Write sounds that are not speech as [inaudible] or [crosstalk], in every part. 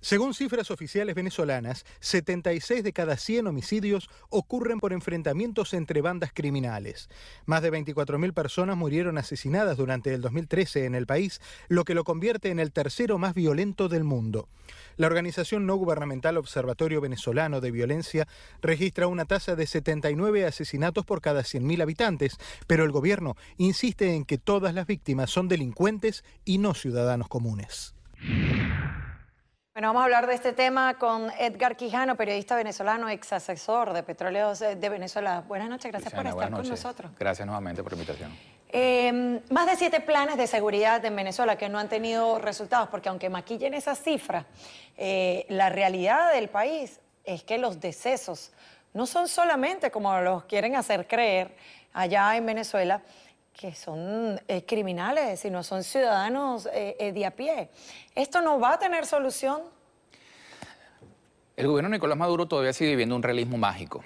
Según cifras oficiales venezolanas, 76 de cada 100 homicidios ocurren por enfrentamientos entre bandas criminales. Más de 24.000 personas murieron asesinadas durante el 2013 en el país, lo que lo convierte en el tercero más violento del mundo. La organización no gubernamental Observatorio Venezolano de Violencia registra una tasa de 79 asesinatos por cada 100.000 habitantes, pero el gobierno insiste en que todas las víctimas son delincuentes y no ciudadanos comunes. Bueno, vamos a hablar de este tema con Edgar Quijano, periodista venezolano, ex asesor de Petróleos eh, de Venezuela. Buenas noches, gracias por estar con nosotros. Gracias nuevamente por la invitación. Eh, más de siete planes de seguridad en Venezuela que no han tenido resultados, porque aunque maquillen esa cifra, eh, la realidad del país es que los decesos no son solamente como los quieren hacer creer allá en Venezuela, que son eh, criminales y no son ciudadanos eh, eh, de a pie. ¿Esto no va a tener solución? El gobierno de Nicolás Maduro todavía sigue viviendo un realismo mágico.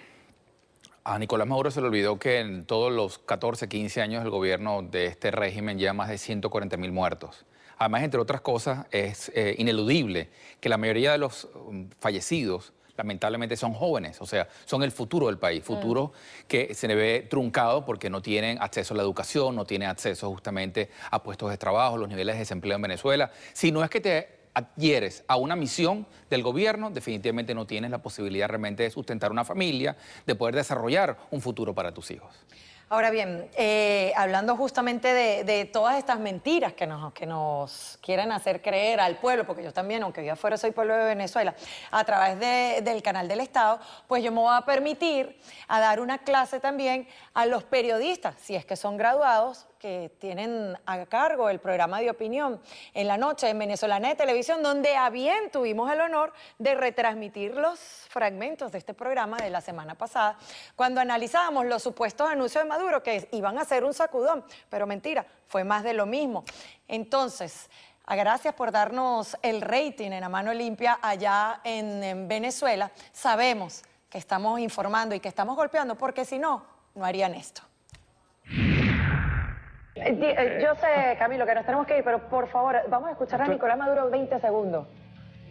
A Nicolás Maduro se le olvidó que en todos los 14, 15 años el gobierno de este régimen lleva más de 140 mil muertos. Además, entre otras cosas, es ineludible que la mayoría de los mm, fallecidos lamentablemente son jóvenes, o sea, son el futuro del país, futuro mm. que se le ve truncado porque no tienen acceso a la educación, no tienen acceso justamente a puestos de trabajo, los niveles de desempleo en Venezuela. Si no es que te adhieres a una misión del gobierno, definitivamente no tienes la posibilidad realmente de sustentar una familia, de poder desarrollar un futuro para tus hijos. Ahora bien, eh, hablando justamente de, todas estas mentiras que nos, que nos quieren hacer creer al pueblo, porque yo también, aunque yo afuera soy pueblo de Venezuela, a través del canal del Estado, pues yo me voy a permitir a dar una clase también a los periodistas, si es que son graduados, que tienen a cargo el programa de opinión en la noche en Venezolana de Televisión, donde a bien tuvimos el honor de retransmitir los fragmentos de este programa de la semana pasada, cuando analizábamos los supuestos anuncios de Maduro que iban a ser un sacudón, pero mentira, fue más de lo mismo. Entonces, Gracias por darnos el rating en la mano limpia allá en, en, Venezuela. Sabemos que estamos informando y que estamos golpeando, porque si no, no harían esto. Eh, eh, yo sé, Camilo, que nos tenemos que ir, pero por favor, vamos a escuchar a Nicolás Maduro 20 segundos.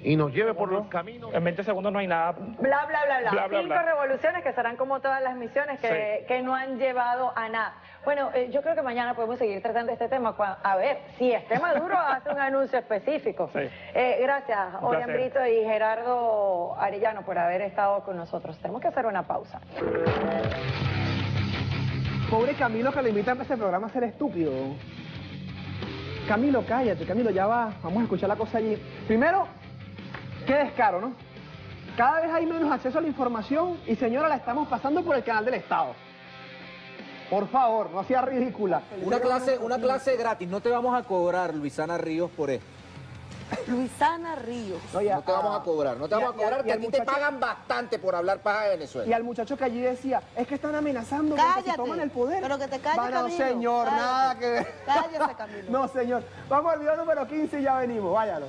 Y nos lleve por los caminos. En 20 segundos no hay nada. Bla, bla, bla, bla. Cinco revoluciones que serán como todas las misiones que, no han llevado a nada. Bueno, eh, yo creo que mañana podemos seguir tratando este tema. A ver, si este Maduro [laughs] hace un anuncio específico. gracias, Orián Brito y Gerardo Arellano, por haber estado con nosotros. Tenemos que hacer una pausa pobre Camilo que le invita a ese programa a ser estúpido. Camilo, cállate, Camilo, ya va. Vamos a escuchar la cosa allí. Primero, qué descaro, ¿no? Cada vez hay menos acceso a la información y, señora, la estamos pasando por el canal del Estado. Por favor, no sea ridícula. Una clase, una clase gratis, no te vamos a cobrar, Luisana Ríos, por esto. Luisana Ríos. No, te vamos ah. a cobrar, no te vamos a cobrar, que a ti te pagan bastante por hablar paja de Venezuela. Y al muchacho que allí decía, es que están amenazando que se toman el poder. Pero que te calles, Camilo. No, señor, nada que ver. Camilo. [laughs] no, señor. Vamos al video número 15 y ya venimos, váyalo.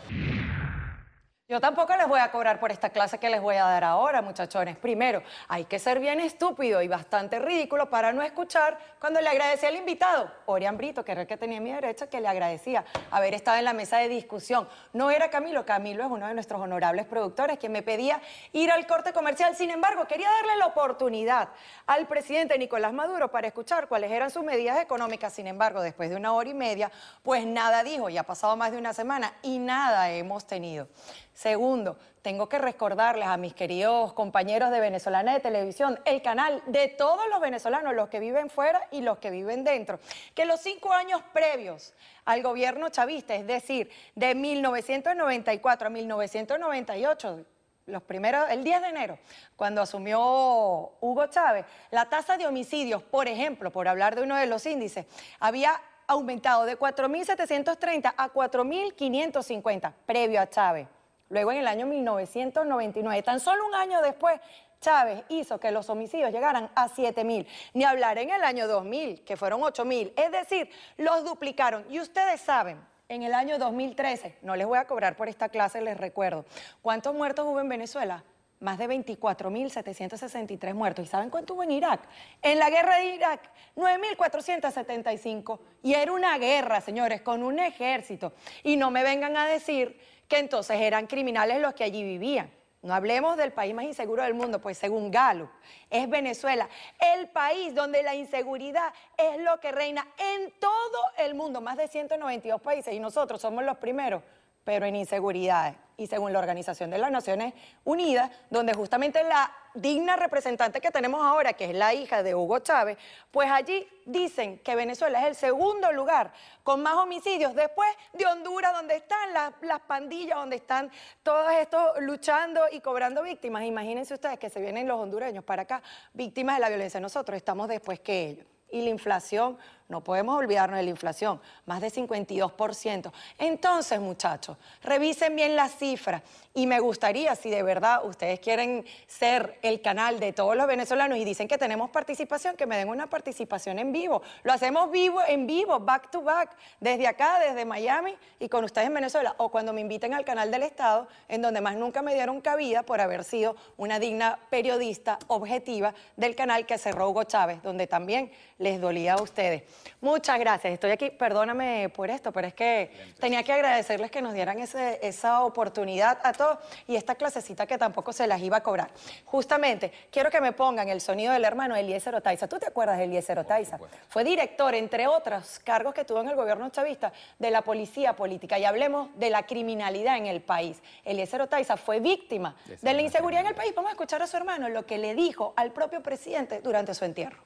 Yo tampoco les voy a cobrar por esta clase que les voy a dar ahora, muchachones. Primero, hay que ser bien estúpido y bastante ridículo para no escuchar cuando le agradecía al invitado, Orián Brito, que era el que tenía mi derecha, que le agradecía haber estado en la mesa de discusión. No era Camilo, Camilo es uno de nuestros honorables productores que me pedía ir al corte comercial. Sin embargo, quería darle la oportunidad al presidente Nicolás Maduro para escuchar cuáles eran sus medidas económicas. Sin embargo, después de una hora y media, pues nada dijo y ha pasado más de una semana y nada hemos tenido. Segundo, tengo que recordarles a mis queridos compañeros de Venezolana de Televisión, el canal de todos los venezolanos, los que viven fuera y los que viven dentro, que los cinco años previos al gobierno chavista, es decir, de 1994 a 1998, los primeros, el 10 de enero, cuando asumió Hugo Chávez, la tasa de homicidios, por ejemplo, por hablar de uno de los índices, había aumentado de 4.730 a 4.550 previo a Chávez. Luego en el año 1999, tan solo un año después, Chávez hizo que los homicidios llegaran a 7.000. ni hablar en el año 2000, que fueron 8.000. es decir, los duplicaron. Y ustedes saben, en el año 2013, no les voy a cobrar por esta clase, les recuerdo, ¿cuántos muertos hubo en Venezuela? Más de 24.763 muertos. ¿Y saben cuánto hubo en Irak? En la guerra de Irak, 9.475. Y era una guerra, señores, con un ejército. Y no me vengan a decir que entonces eran criminales los que allí vivían. No hablemos del país más inseguro del mundo, pues según Galo, es Venezuela, el país donde la inseguridad es lo que reina en todo el mundo, más de 192 países, y nosotros somos los primeros pero en inseguridades. Y según la Organización de las Naciones Unidas, donde justamente la digna representante que tenemos ahora, que es la hija de Hugo Chávez, pues allí dicen que Venezuela es el segundo lugar con más homicidios después de Honduras, donde están las, pandillas, donde están todos estos luchando y cobrando víctimas. Imagínense ustedes que se vienen los hondureños para acá, víctimas de la violencia. Nosotros estamos después que ellos. Y la inflación no podemos olvidarnos de la inflación, más de 52%. Entonces, muchachos, revisen bien las cifras y me gustaría, si de verdad ustedes quieren ser el canal de todos los venezolanos y dicen que tenemos participación, que me den una participación en vivo. Lo hacemos vivo, en vivo, back to back, desde acá, desde Miami y con ustedes en Venezuela, o cuando me inviten al canal del Estado, en donde más nunca me dieron cabida por haber sido una digna periodista objetiva del canal que cerró Hugo Chávez, donde también les dolía a ustedes. Muchas gracias. Estoy aquí, perdóname por esto, pero es que tenía que agradecerles que nos dieran esa oportunidad a todos y esta clasecita que tampoco se las iba a cobrar. Justamente, quiero que me pongan el sonido del hermano Eliezer Otaiza. ¿Tú te acuerdas de Eliezer Otaiza? Fue director, entre otros cargos que tuvo en el gobierno chavista, de la policía política. Y hablemos de la criminalidad en el país. Eliezer Otaiza fue víctima de la inseguridad en el país. Vamos a escuchar a su hermano lo que le dijo al propio presidente durante su entierro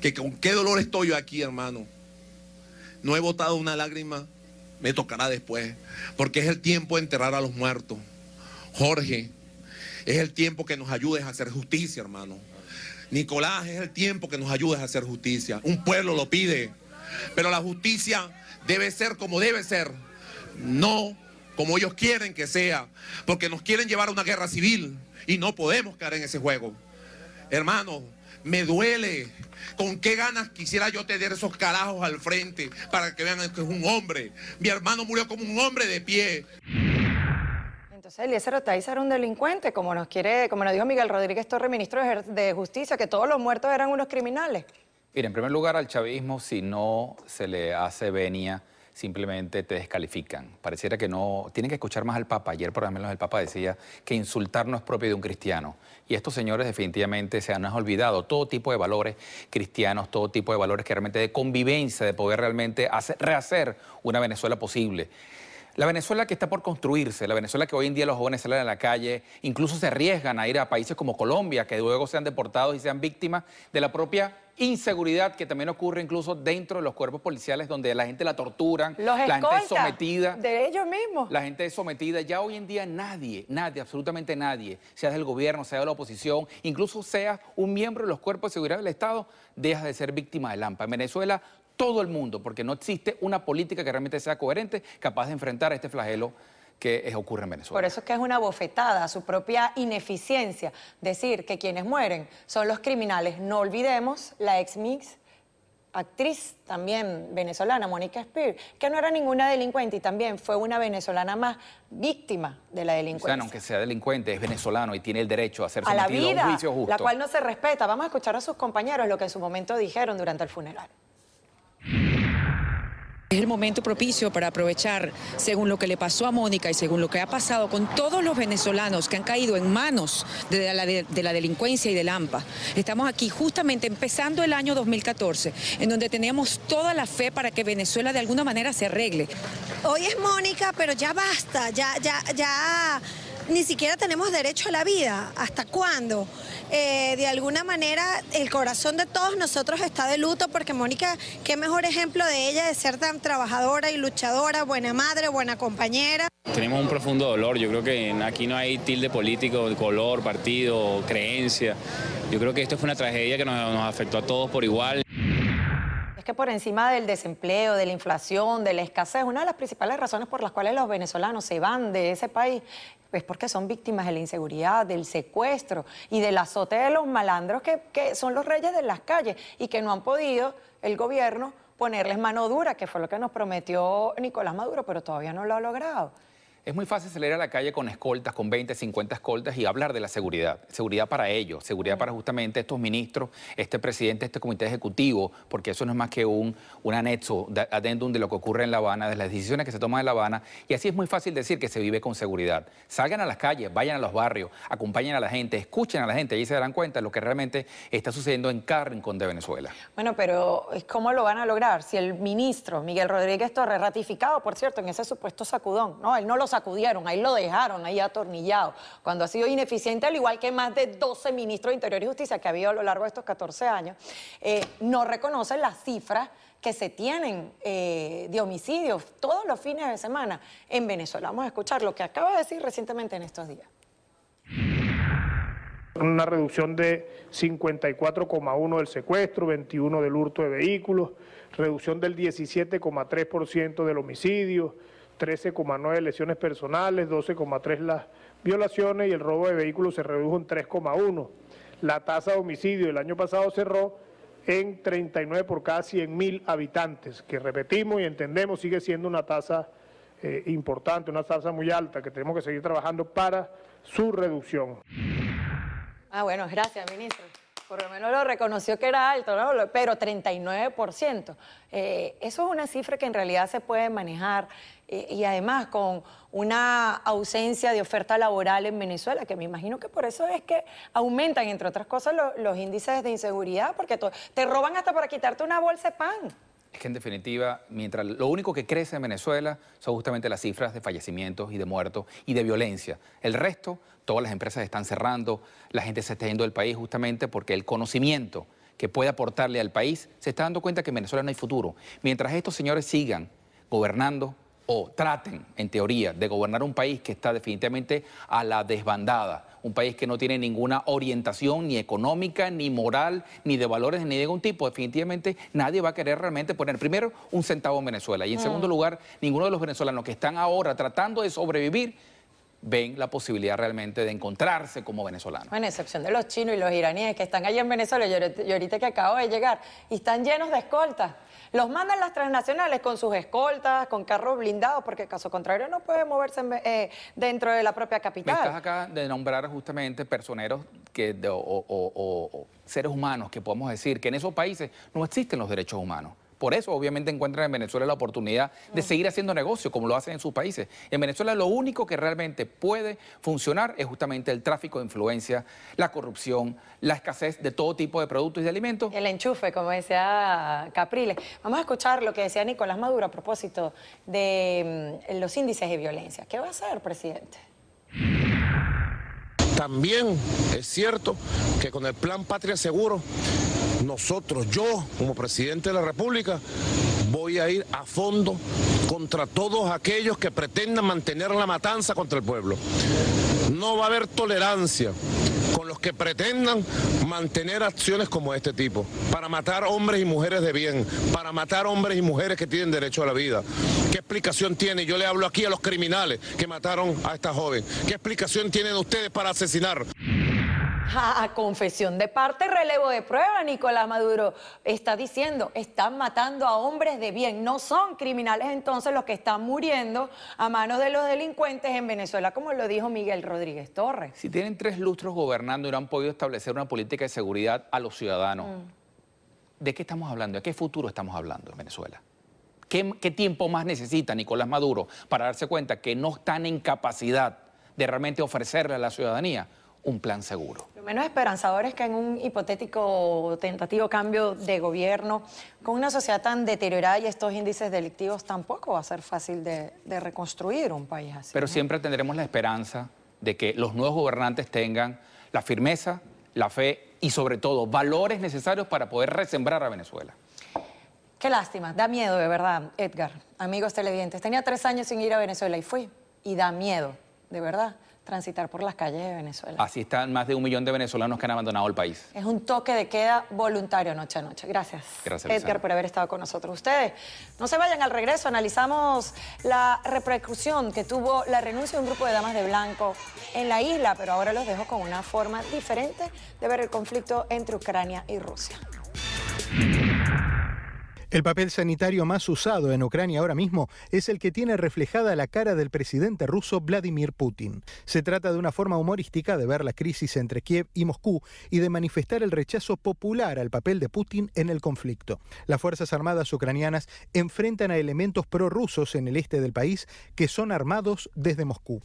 que con qué dolor estoy yo aquí, hermano. No he botado una lágrima, me tocará después, porque es el tiempo de enterrar a los muertos. Jorge, es el tiempo que nos ayudes a hacer justicia, hermano. Nicolás, es el tiempo que nos ayudes a hacer justicia. Un pueblo lo pide, pero la justicia debe ser como debe ser, no como ellos quieren que sea, porque nos quieren llevar a una guerra civil y no podemos caer en ese juego. Hermano, me duele. ¿Con qué ganas quisiera yo tener esos carajos al frente para que vean que es un hombre? Mi hermano murió como un hombre de pie. Entonces Eliezer Otaiza era un delincuente, como nos quiere, como nos dijo Miguel Rodríguez Torre, ministro de Justicia, que todos los muertos eran unos criminales. Mire, en primer lugar, al chavismo, si no se le hace venia simplemente te descalifican. Pareciera que no. Tienen que escuchar más al Papa. Ayer, por ejemplo, el Papa decía que insultar no es propio de un cristiano. Y estos señores, definitivamente, se han olvidado todo tipo de valores cristianos, todo tipo de valores que realmente de convivencia, de poder realmente rehacer una Venezuela posible. La Venezuela que está por construirse, la Venezuela que hoy en día los jóvenes salen a la calle, incluso se arriesgan a ir a países como Colombia, que luego sean deportados y sean víctimas de la propia inseguridad que también ocurre incluso dentro de los cuerpos policiales donde la gente la torturan, la gente es sometida. De ellos mismos. La gente es sometida. Ya hoy en día nadie, nadie, absolutamente nadie, sea del gobierno, sea de la oposición, incluso sea un miembro de los cuerpos de seguridad del Estado, deja de ser víctima de Lampa. En Venezuela todo el mundo, porque no existe una política que realmente sea coherente, capaz de enfrentar este flagelo que ocurre en Venezuela. Por eso es que es una bofetada a su propia ineficiencia decir que quienes mueren son los criminales. No olvidemos la ex mix actriz también venezolana, Mónica Spear, que no era ninguna delincuente y también fue una venezolana más víctima de la delincuencia. O sea, aunque sea delincuente, es venezolano y tiene el derecho a ser sometido a, la vida, La cual no se respeta. Vamos a escuchar a sus compañeros lo que en su momento dijeron durante el funeral. Es el momento propicio para aprovechar, según lo que le pasó a Mónica y según lo que ha pasado con todos los venezolanos que han caído en manos de la, delincuencia y del AMPA. Estamos aquí justamente empezando el año 2014, en donde tenemos toda la fe para que Venezuela de alguna manera se arregle. Hoy es Mónica, pero ya basta, ya, ya, ya ni siquiera tenemos derecho a la vida. ¿Hasta cuándo? Eh, de alguna manera, el corazón de todos nosotros está de luto porque Mónica, qué mejor ejemplo de ella de ser tan trabajadora y luchadora, buena madre, buena compañera. Tenemos un profundo dolor. Yo creo que aquí no hay tilde político, color, partido, creencia. Yo creo que esto fue una tragedia que nos afectó a todos por igual que por encima del desempleo, de la inflación, de la escasez, una de las principales razones por las cuales los venezolanos se van de ese país es porque son víctimas de la inseguridad, del secuestro y del azote de los malandros que, que, son los reyes de las calles y que no han podido el gobierno ponerles mano dura, que fue lo que nos prometió Nicolás Maduro, pero todavía no lo ha logrado es muy fácil salir a la calle con escoltas, con 20, 50 escoltas y hablar de la seguridad. Seguridad para ellos, seguridad para justamente estos ministros, este presidente, este comité ejecutivo, porque eso no es más que un, un anexo, un adendum de lo que ocurre en La Habana, de las decisiones que se toman en La Habana. Y así es muy fácil decir que se vive con seguridad. Salgan a las calles, vayan a los barrios, acompañen a la gente, escuchen a la gente, ahí se darán cuenta de lo que realmente está sucediendo en cada rincón de Venezuela. Bueno, pero eh, ¿cómo lo van a lograr? Si el ministro Miguel Rodríguez Torres, ratificado, por cierto, en ese supuesto sacudón, ¿no? Él no lo sacudieron, ahí lo dejaron, ahí atornillado, cuando ha sido ineficiente, al igual que más de 12 ministros de Interior y Justicia que ha habido a lo largo de estos 14 años, eh, no reconocen las cifras que se tienen eh, de homicidios todos los fines de semana en Venezuela. Vamos a escuchar lo que acaba de decir recientemente en estos días una reducción de 54,1 del secuestro, 21 del hurto de vehículos, reducción del 17,3% del homicidio, 13,9 lesiones personales, 12,3 las violaciones y el robo de vehículos se redujo en 3,1. La tasa de homicidio el año pasado cerró en 39 por cada 100 mil habitantes, que repetimos y entendemos sigue siendo una tasa eh, importante, una tasa muy alta, que tenemos que seguir trabajando para su reducción. Ah, bueno, gracias, ministro por lo menos lo reconoció que era alto, ¿no? pero 39%. Eh, eso es una cifra que en realidad se puede manejar eh, y además con una ausencia de oferta laboral en Venezuela, que me imagino que por eso es que aumentan, entre otras cosas, los índices de inseguridad, porque te roban hasta para quitarte una bolsa de pan es que en definitiva, mientras lo único que crece en Venezuela son justamente las cifras de fallecimientos y de muertos y de violencia. El resto, todas las empresas están cerrando, la gente se está yendo del país justamente porque el conocimiento que puede aportarle al país se está dando cuenta que en Venezuela no hay futuro. Mientras estos señores sigan gobernando, o traten, en teoría, de gobernar un país que está definitivamente a la desbandada, un país que no tiene ninguna orientación ni económica, ni moral, ni de valores, ni de ningún tipo, definitivamente nadie va a querer realmente poner primero un centavo en Venezuela y en mm. segundo lugar, ninguno de los venezolanos que están ahora tratando de sobrevivir ven la posibilidad realmente de encontrarse como venezolanos. Bueno, excepción de los chinos y los iraníes que están allí en Venezuela, Yo ahorita que acabo de llegar, y están llenos de escoltas. Los mandan las transnacionales con sus escoltas, con carros blindados, porque caso contrario no pueden moverse eh, dentro de la propia capital. estás acá de nombrar justamente personeros que, o seres humanos que podemos decir que en esos países no existen los derechos humanos. Por eso, obviamente, encuentran en Venezuela la oportunidad de seguir haciendo negocio como lo hacen en sus países. En Venezuela lo único que realmente puede funcionar es justamente el tráfico de influencia, la corrupción, la escasez de todo tipo de productos y de alimentos. El enchufe, como decía Capriles. Vamos a escuchar lo que decía Nicolás Maduro a propósito de mm, los índices de violencia. ¿Qué va a hacer, presidente? También es cierto que con el plan Patria Seguro nosotros, yo como presidente de la República, voy a ir a fondo contra todos aquellos que pretendan mantener la matanza contra el pueblo. No va a haber tolerancia con los que pretendan mantener acciones como este tipo, para matar hombres y mujeres de bien, para matar hombres y mujeres que tienen derecho a la vida. ¿Qué explicación tiene? Yo le hablo aquí a los criminales que mataron a esta joven. ¿Qué explicación tienen ustedes para asesinar? confesión de parte, relevo de prueba, Nicolás Maduro está diciendo, están matando a hombres de bien, no son criminales entonces los que están muriendo a manos de los delincuentes en Venezuela, como lo dijo Miguel Rodríguez Torres. Si tienen tres lustros gobernando y no han podido establecer una política de seguridad a los ciudadanos, mm. ¿de qué estamos hablando? ¿De qué futuro estamos hablando en Venezuela? ¿Qué, ¿Qué tiempo más necesita Nicolás Maduro para darse cuenta que no están en capacidad de realmente ofrecerle a la ciudadanía un plan seguro. Lo menos esperanzador es que en un hipotético tentativo cambio de gobierno, con una sociedad tan deteriorada y estos índices delictivos, tampoco va a ser fácil de, reconstruir un país así. Pero siempre tendremos la esperanza de que los nuevos gobernantes tengan la firmeza, la fe y sobre todo valores necesarios para poder resembrar a Venezuela. Qué lástima, da miedo de verdad, Edgar, amigos televidentes. Tenía tres años sin ir a Venezuela y fui, y da miedo, de verdad transitar por las calles de Venezuela. Así están más de un millón de venezolanos que han abandonado el país. Es un toque de queda voluntario noche a noche. Gracias, Gracias Edgar, por haber estado con nosotros. Ustedes, no se vayan al regreso, analizamos la repercusión que tuvo la renuncia de un grupo de damas de blanco en la isla, pero ahora los dejo con una forma diferente de ver el conflicto entre Ucrania y Rusia. El papel sanitario más usado en Ucrania ahora mismo es el que tiene reflejada la cara del presidente ruso Vladimir Putin. Se trata de una forma humorística de ver la crisis entre Kiev y Moscú y de manifestar el rechazo popular al papel de Putin en el conflicto. Las Fuerzas Armadas ucranianas enfrentan a elementos prorrusos en el este del país que son armados desde Moscú.